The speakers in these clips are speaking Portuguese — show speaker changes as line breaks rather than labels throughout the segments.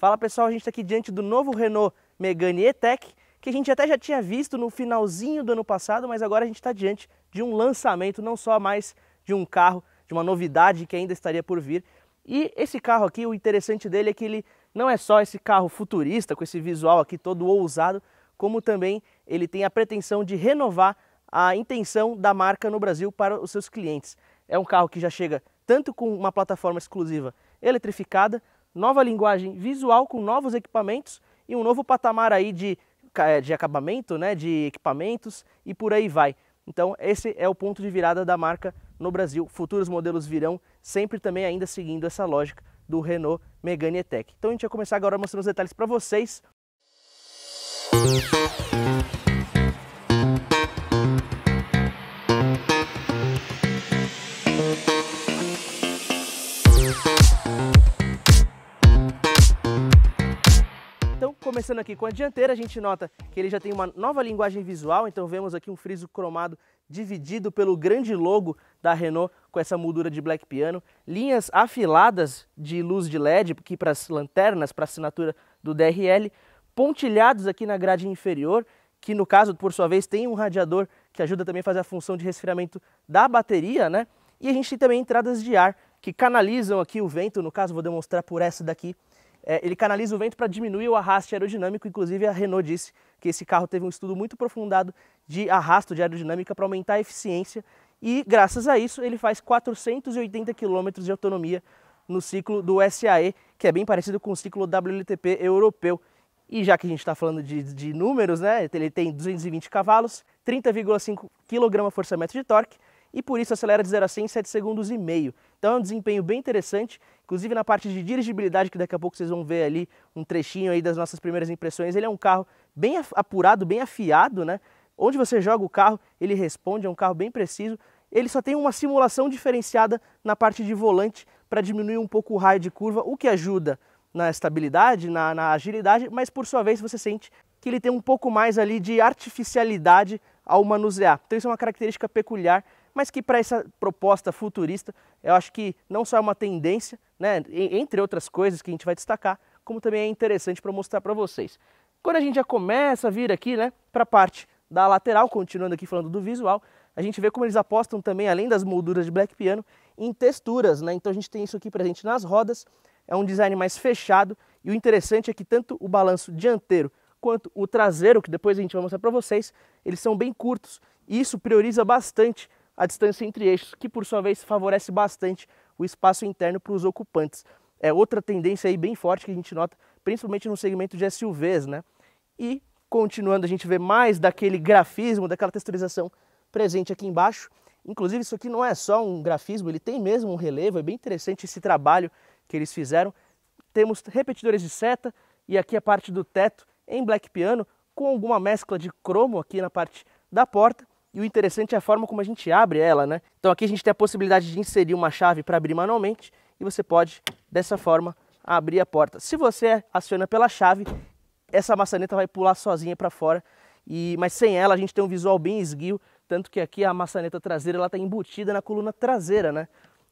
Fala pessoal, a gente está aqui diante do novo Renault Megane E-Tech, que a gente até já tinha visto no finalzinho do ano passado, mas agora a gente está diante de um lançamento, não só mais de um carro, de uma novidade que ainda estaria por vir. E esse carro aqui, o interessante dele é que ele não é só esse carro futurista, com esse visual aqui todo ousado, como também ele tem a pretensão de renovar a intenção da marca no Brasil para os seus clientes. É um carro que já chega tanto com uma plataforma exclusiva eletrificada, nova linguagem visual com novos equipamentos e um novo patamar aí de, eh, de acabamento, né, de equipamentos e por aí vai. Então esse é o ponto de virada da marca no Brasil. Futuros modelos virão sempre também ainda seguindo essa lógica do Renault Megane E-Tech. Então a gente vai começar agora mostrando os detalhes para vocês. Música começando aqui com a dianteira, a gente nota que ele já tem uma nova linguagem visual, então vemos aqui um friso cromado dividido pelo grande logo da Renault com essa moldura de black piano, linhas afiladas de luz de LED aqui para as lanternas, para a assinatura do DRL, pontilhados aqui na grade inferior, que no caso, por sua vez, tem um radiador que ajuda também a fazer a função de resfriamento da bateria, né? E a gente tem também entradas de ar que canalizam aqui o vento, no caso vou demonstrar por essa daqui, é, ele canaliza o vento para diminuir o arraste aerodinâmico. Inclusive, a Renault disse que esse carro teve um estudo muito aprofundado de arrasto de aerodinâmica para aumentar a eficiência. E graças a isso, ele faz 480 km de autonomia no ciclo do SAE, que é bem parecido com o ciclo WLTP europeu. E já que a gente está falando de, de, números, né? Ele tem 220 cavalos, 30,5 kgfm de torque e por isso acelera de 0 a 100 em 7 segundos e meio. Então é um desempenho bem interessante Inclusive na parte de dirigibilidade, que daqui a pouco vocês vão ver ali um trechinho aí das nossas primeiras impressões. Ele é um carro bem apurado, bem afiado, né? Onde você joga o carro, ele responde, é um carro bem preciso. Ele só tem uma simulação diferenciada na parte de volante para diminuir um pouco o raio de curva, o que ajuda na estabilidade, na, na agilidade, mas por sua vez você sente que ele tem um pouco mais ali de artificialidade ao manusear. Então isso é uma característica peculiar mas que para essa proposta futurista, eu acho que não só é uma tendência, né, entre outras coisas que a gente vai destacar, como também é interessante para mostrar para vocês. Quando a gente já começa a vir aqui né, para a parte da lateral, continuando aqui falando do visual, a gente vê como eles apostam também, além das molduras de black piano, em texturas. Né? Então a gente tem isso aqui presente nas rodas, é um design mais fechado, e o interessante é que tanto o balanço dianteiro quanto o traseiro, que depois a gente vai mostrar para vocês, eles são bem curtos, e isso prioriza bastante a distância entre eixos, que por sua vez favorece bastante o espaço interno para os ocupantes. É outra tendência aí bem forte que a gente nota, principalmente no segmento de SUVs, né? E continuando, a gente vê mais daquele grafismo, daquela texturização presente aqui embaixo. Inclusive, isso aqui não é só um grafismo, ele tem mesmo um relevo, é bem interessante esse trabalho que eles fizeram. Temos repetidores de seta e aqui a parte do teto em black piano, com alguma mescla de cromo aqui na parte da porta. E o interessante é a forma como a gente abre ela, né? Então aqui a gente tem a possibilidade de inserir uma chave para abrir manualmente e você pode, dessa forma, abrir a porta. Se você aciona pela chave, essa maçaneta vai pular sozinha para fora, e mas sem ela a gente tem um visual bem esguio, tanto que aqui a maçaneta traseira ela está embutida na coluna traseira, né?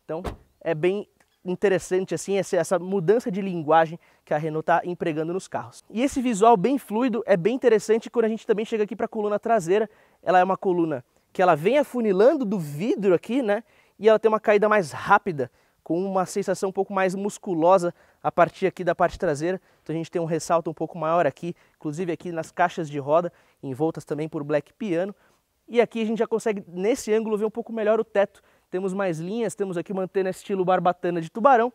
Então é bem interessante assim essa mudança de linguagem que a Renault está empregando nos carros. E esse visual bem fluido é bem interessante quando a gente também chega aqui para a coluna traseira. Ela é uma coluna que ela vem afunilando do vidro aqui, né? E ela tem uma caída mais rápida, com uma sensação um pouco mais musculosa a partir aqui da parte traseira. Então a gente tem um ressalto um pouco maior aqui, inclusive aqui nas caixas de roda, envoltas também por black piano. E aqui a gente já consegue, nesse ângulo, ver um pouco melhor o teto temos mais linhas, temos aqui mantendo estilo barbatana de tubarão.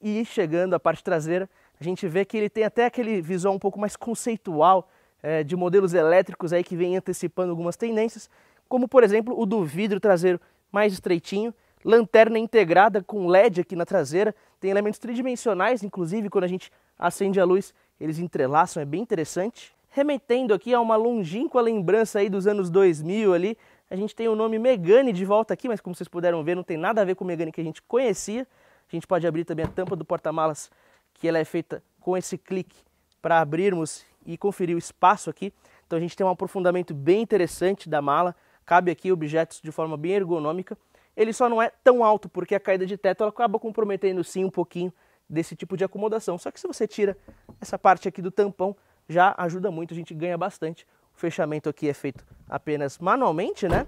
E chegando à parte traseira, a gente vê que ele tem até aquele visual um pouco mais conceitual é, de modelos elétricos aí que vem antecipando algumas tendências, como por exemplo o do vidro traseiro mais estreitinho, lanterna integrada com LED aqui na traseira, tem elementos tridimensionais, inclusive quando a gente acende a luz eles entrelaçam, é bem interessante. Remetendo aqui a uma longínqua lembrança aí dos anos 2000 ali, a gente tem o nome Megane de volta aqui, mas como vocês puderam ver, não tem nada a ver com o Megane que a gente conhecia. A gente pode abrir também a tampa do porta-malas, que ela é feita com esse clique para abrirmos e conferir o espaço aqui. Então a gente tem um aprofundamento bem interessante da mala. Cabe aqui objetos de forma bem ergonômica. Ele só não é tão alto porque a caída de teto ela acaba comprometendo sim um pouquinho desse tipo de acomodação. Só que se você tira essa parte aqui do tampão, já ajuda muito, a gente ganha bastante. O fechamento aqui é feito apenas manualmente, né?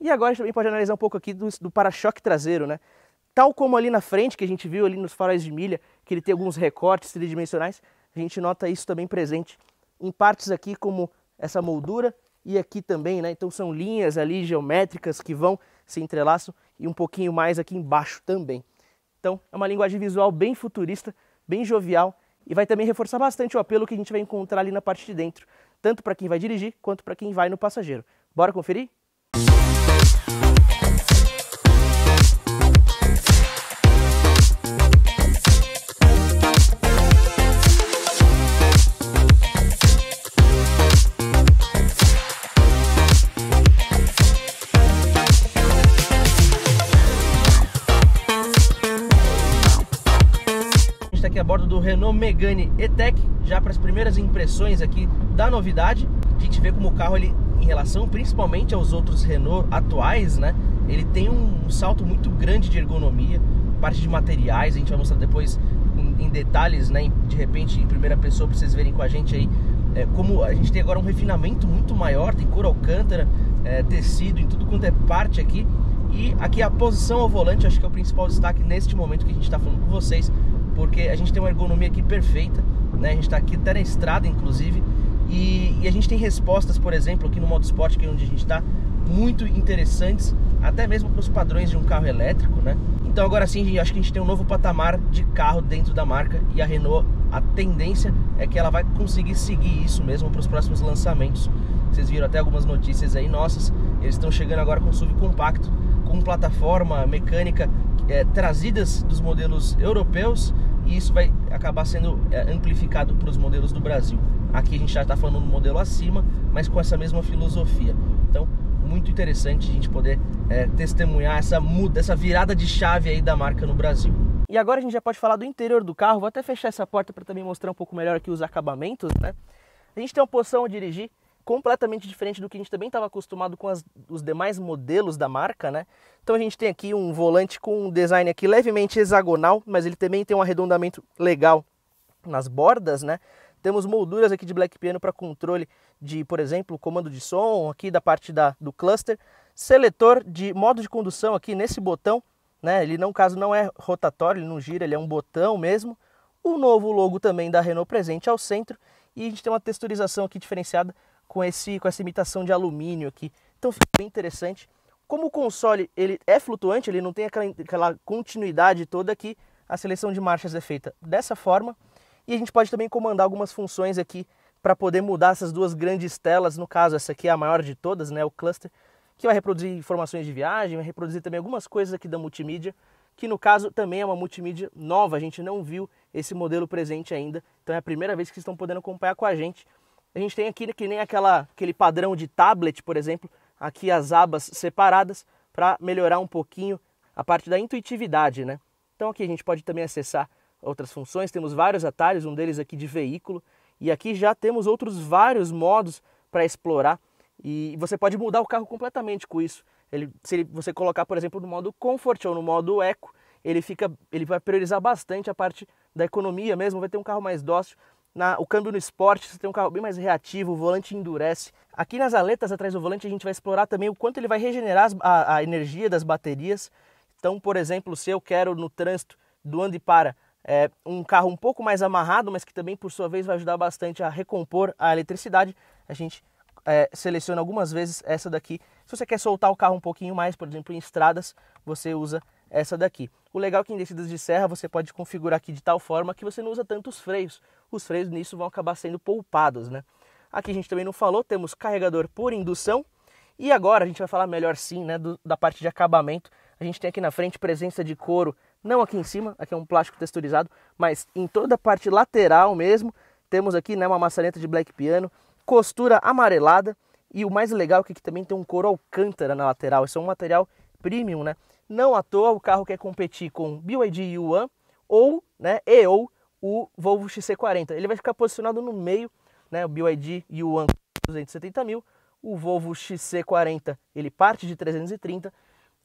E agora a gente também pode analisar um pouco aqui do, do para-choque traseiro, né? Tal como ali na frente, que a gente viu ali nos faróis de milha, que ele tem alguns recortes tridimensionais, a gente nota isso também presente em partes aqui como essa moldura e aqui também, né? Então são linhas ali geométricas que vão se entrelaçam e um pouquinho mais aqui embaixo também. Então é uma linguagem visual bem futurista, bem jovial e vai também reforçar bastante o apelo que a gente vai encontrar ali na parte de dentro tanto para quem vai dirigir quanto para quem vai no passageiro. Bora conferir? a tá bordo do Renault Megane E-Tech já para as primeiras impressões aqui da novidade. A gente vê como o carro ele em relação principalmente aos outros Renault atuais, né? Ele tem um salto muito grande de ergonomia, parte de materiais, a gente vai mostrar depois em detalhes, né? De repente em primeira pessoa para vocês verem com a gente aí é, como a gente tem agora um refinamento muito maior, tem cor alcântara, é, tecido, em tudo quanto é parte aqui. E aqui a posição ao volante, acho que é o principal destaque neste momento que a gente está falando com vocês porque a gente tem uma ergonomia aqui perfeita, né? A gente está aqui até na estrada, inclusive, e, e, a gente tem respostas, por exemplo, aqui no Motorsport, que é onde a gente está, muito interessantes, até mesmo para os padrões de um carro elétrico, né? Então agora sim, acho que a gente tem um novo patamar de carro dentro da marca e a Renault, a tendência é que ela vai conseguir seguir isso mesmo para os próximos lançamentos. Vocês viram até algumas notícias aí nossas, eles estão chegando agora com SUV compacto, com plataforma mecânica é, trazidas dos modelos europeus e isso vai acabar sendo é, amplificado para os modelos do Brasil. Aqui a gente já está falando do modelo acima, mas com essa mesma filosofia. Então, muito interessante a gente poder é, testemunhar essa muda, essa virada de chave aí da marca no Brasil. E agora a gente já pode falar do interior do carro. Vou até fechar essa porta para também mostrar um pouco melhor aqui os acabamentos, né? A gente tem uma posição a dirigir completamente diferente do que a gente também estava acostumado com as, os demais modelos da marca, né? Então a gente tem aqui um volante com um design aqui levemente hexagonal, mas ele também tem um arredondamento legal nas bordas, né? Temos molduras aqui de black piano para controle de, por exemplo, comando de som, aqui da parte da, do cluster, seletor de modo de condução aqui nesse botão, né? Ele no caso não é rotatório, ele não gira, ele é um botão mesmo. O novo logo também da Renault presente ao centro e a gente tem uma texturização aqui diferenciada com, esse, com essa imitação de alumínio aqui. Então fica bem interessante. Como o console ele é flutuante, ele não tem aquela, aquela continuidade toda aqui, a seleção de marchas é feita dessa forma. E a gente pode também comandar algumas funções aqui para poder mudar essas duas grandes telas. No caso, essa aqui é a maior de todas, né, o cluster, que vai reproduzir informações de viagem, vai reproduzir também algumas coisas aqui da multimídia, que no caso também é uma multimídia nova. A gente não viu esse modelo presente ainda, então é a primeira vez que vocês estão podendo acompanhar com a gente. A gente tem aqui que nem aquela, aquele padrão de tablet, por exemplo, aqui as abas separadas para melhorar um pouquinho a parte da intuitividade, né? Então aqui a gente pode também acessar outras funções, temos vários atalhos, um deles aqui de veículo, e aqui já temos outros vários modos para explorar e você pode mudar o carro completamente com isso. Ele, se você colocar, por exemplo, no modo Comfort ou no modo Eco, ele fica, ele vai priorizar bastante a parte da economia mesmo, vai ter um carro mais dócil na, o câmbio no esporte, você tem um carro bem mais reativo, o volante endurece. Aqui nas aletas atrás do volante a gente vai explorar também o quanto ele vai regenerar as, a, a, energia das baterias. Então, por exemplo, se eu quero no trânsito do ande para é, um carro um pouco mais amarrado, mas que também por sua vez vai ajudar bastante a recompor a eletricidade, a gente é, seleciona algumas vezes essa daqui. Se você quer soltar o carro um pouquinho mais, por exemplo, em estradas, você usa essa daqui. O legal é que em descidas de serra você pode configurar aqui de tal forma que você não usa tantos freios os freios nisso vão acabar sendo poupados, né? Aqui a gente também não falou, temos carregador por indução. E agora a gente vai falar melhor sim, né, do, da parte de acabamento. A gente tem aqui na frente presença de couro, não aqui em cima, aqui é um plástico texturizado, mas em toda a parte lateral mesmo. Temos aqui, né, uma maçaneta de black piano, costura amarelada e o mais legal é que aqui também tem um couro alcântara na lateral. Isso é um material premium, né? Não à toa o carro quer competir com BYD Yuan ou, né, e ou o Volvo XC40. Ele vai ficar posicionado no meio, né? O BYD e o 270 mil. O Volvo XC40 ele parte de 330.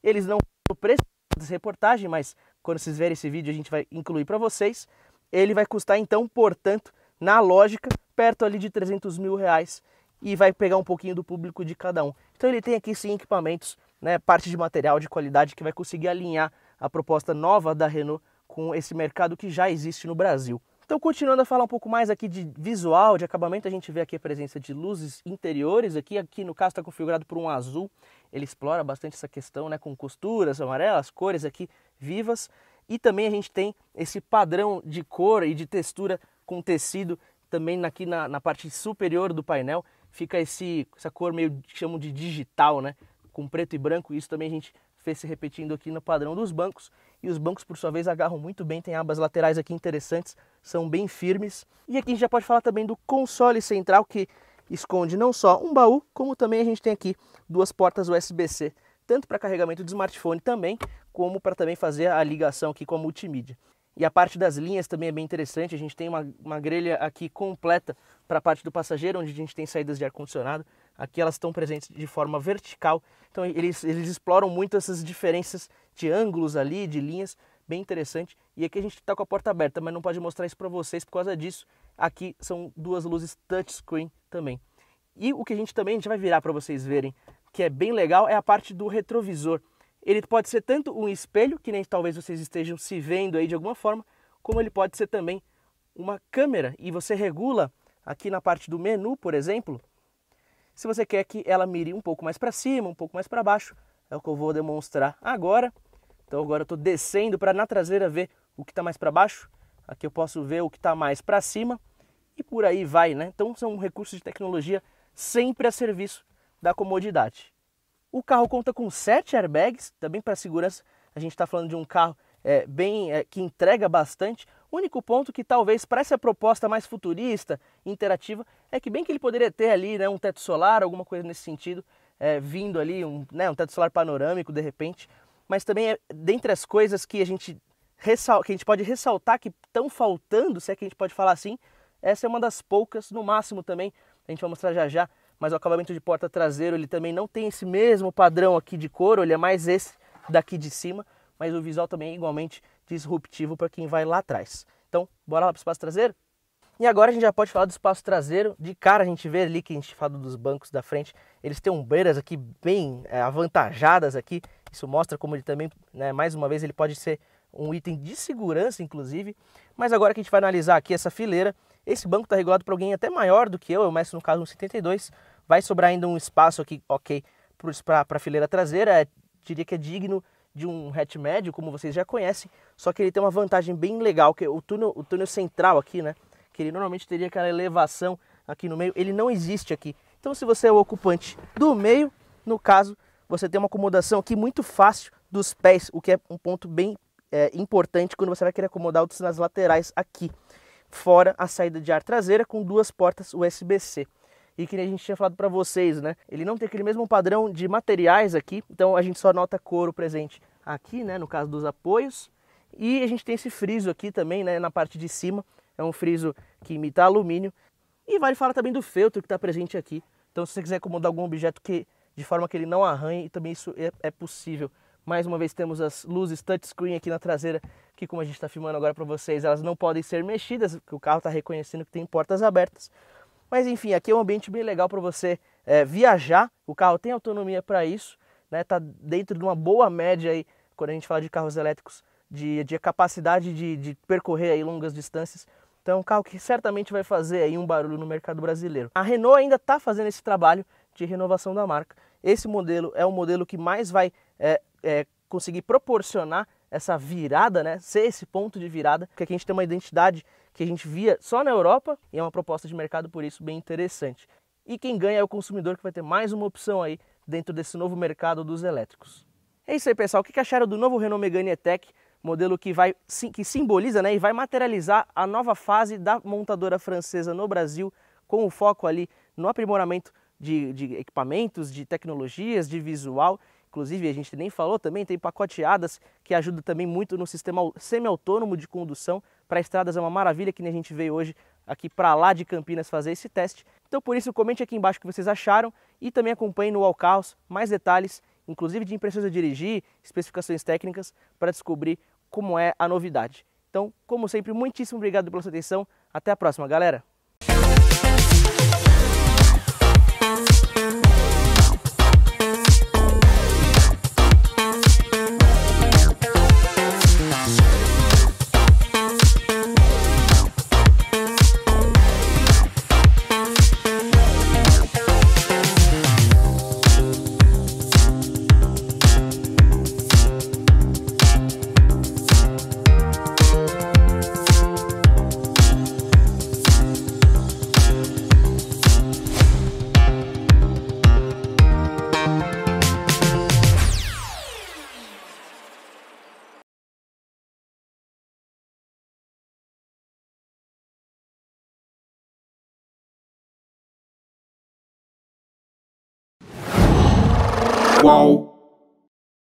Eles não o preço dessa reportagem, mas quando vocês verem esse vídeo a gente vai incluir para vocês. Ele vai custar então, portanto, na lógica, perto ali de 300 mil reais e vai pegar um pouquinho do público de cada um. Então ele tem aqui sim equipamentos, né, parte de material de qualidade que vai conseguir alinhar a proposta nova da Renault com esse mercado que já existe no Brasil. Então, continuando a falar um pouco mais aqui de visual, de acabamento, a gente vê aqui a presença de luzes interiores. Aqui, aqui no caso, está configurado por um azul. Ele explora bastante essa questão né, com costuras amarelas, cores aqui vivas. E também a gente tem esse padrão de cor e de textura com tecido também aqui na, na parte superior do painel. Fica esse, essa cor meio que chamam de digital, né? Com preto e branco. Isso também a gente fez se repetindo aqui no padrão dos bancos. E os bancos, por sua vez, agarram muito bem, tem abas laterais aqui interessantes, são bem firmes. E aqui a gente já pode falar também do console central, que esconde não só um baú, como também a gente tem aqui duas portas USB-C, tanto para carregamento de smartphone também, como para também fazer a ligação aqui com a multimídia. E a parte das linhas também é bem interessante, a gente tem uma, uma grelha aqui completa para a parte do passageiro, onde a gente tem saídas de ar-condicionado, Aqui elas estão presentes de forma vertical. Então eles, eles exploram muito essas diferenças de ângulos ali, de linhas, bem interessante. E aqui a gente está com a porta aberta, mas não pode mostrar isso para vocês por causa disso. Aqui são duas luzes touchscreen também. E o que a gente também a gente vai virar para vocês verem, que é bem legal, é a parte do retrovisor. Ele pode ser tanto um espelho, que nem talvez vocês estejam se vendo aí de alguma forma, como ele pode ser também uma câmera. E você regula aqui na parte do menu, por exemplo, se você quer que ela mire um pouco mais para cima, um pouco mais para baixo, é o que eu vou demonstrar agora. Então agora eu estou descendo para na traseira ver o que está mais para baixo. Aqui eu posso ver o que está mais para cima e por aí vai, né? Então são recursos de tecnologia sempre a serviço da comodidade. O carro conta com sete airbags, também para segurança. A gente está falando de um carro é, bem é, que entrega bastante único ponto que talvez para essa proposta mais futurista, interativa, é que bem que ele poderia ter ali né, um teto solar, alguma coisa nesse sentido, é, vindo ali, um, né, um teto solar panorâmico de repente, mas também é, dentre as coisas que a gente que a gente pode ressaltar que estão faltando, se é que a gente pode falar assim, essa é uma das poucas, no máximo também, a gente vai mostrar já já, mas o acabamento de porta traseiro ele também não tem esse mesmo padrão aqui de couro, ele é mais esse daqui de cima, mas o visual também é igualmente disruptivo para quem vai lá atrás. Então, bora lá para o espaço traseiro? E agora a gente já pode falar do espaço traseiro. De cara a gente vê ali que a gente fala dos bancos da frente, eles têm umbeiras aqui bem é, avantajadas aqui. Isso mostra como ele também, né, mais uma vez, ele pode ser um item de segurança, inclusive. Mas agora que a gente vai analisar aqui essa fileira, esse banco está regulado para alguém até maior do que eu, eu é meço no caso 72, Vai sobrar ainda um espaço aqui, ok, para a fileira traseira. É, diria que é digno de um hatch médio, como vocês já conhecem, só que ele tem uma vantagem bem legal, que é o túnel, o túnel central aqui, né? Que ele normalmente teria aquela elevação aqui no meio, ele não existe aqui. Então se você é o ocupante do meio, no caso, você tem uma acomodação aqui muito fácil dos pés, o que é um ponto bem é, importante quando você vai querer acomodar outros nas laterais aqui. Fora a saída de ar traseira com duas portas USB-C e que a gente tinha falado para vocês, né? Ele não tem aquele mesmo padrão de materiais aqui, então a gente só nota couro presente aqui, né, no caso dos apoios. E a gente tem esse friso aqui também, né, na parte de cima, é um friso que imita alumínio. E vale falar também do feltro que está presente aqui. Então se você quiser acomodar algum objeto que de forma que ele não arranhe, também isso é, é possível. Mais uma vez temos as luzes touchscreen aqui na traseira, que como a gente está filmando agora para vocês, elas não podem ser mexidas, porque o carro está reconhecendo que tem portas abertas. Mas enfim, aqui é um ambiente bem legal para você é, viajar. O carro tem autonomia para isso, né? Tá dentro de uma boa média aí quando a gente fala de carros elétricos de, de capacidade de, de percorrer aí longas distâncias. Então, é um carro que certamente vai fazer aí um barulho no mercado brasileiro. A Renault ainda está fazendo esse trabalho de renovação da marca. Esse modelo é o modelo que mais vai é, é, conseguir proporcionar essa virada, né? Ser esse ponto de virada, porque aqui a gente tem uma identidade que a gente via só na Europa, e é uma proposta de mercado por isso bem interessante. E quem ganha é o consumidor que vai ter mais uma opção aí dentro desse novo mercado dos elétricos. É isso aí, pessoal. O que acharam do novo Renault Megane E-Tech? Modelo que, vai, que simboliza né, e vai materializar a nova fase da montadora francesa no Brasil, com o foco ali no aprimoramento de, de equipamentos, de tecnologias, de visual inclusive a gente nem falou também, tem pacoteadas que ajudam também muito no sistema semi-autônomo de condução para estradas é uma maravilha, que nem a gente veio hoje aqui para lá de Campinas fazer esse teste. Então por isso comente aqui embaixo o que vocês acharam e também acompanhe no Alcaus mais detalhes, inclusive de impressões a dirigir, especificações técnicas para descobrir como é a novidade. Então, como sempre, muitíssimo obrigado pela sua atenção. Até a próxima, galera!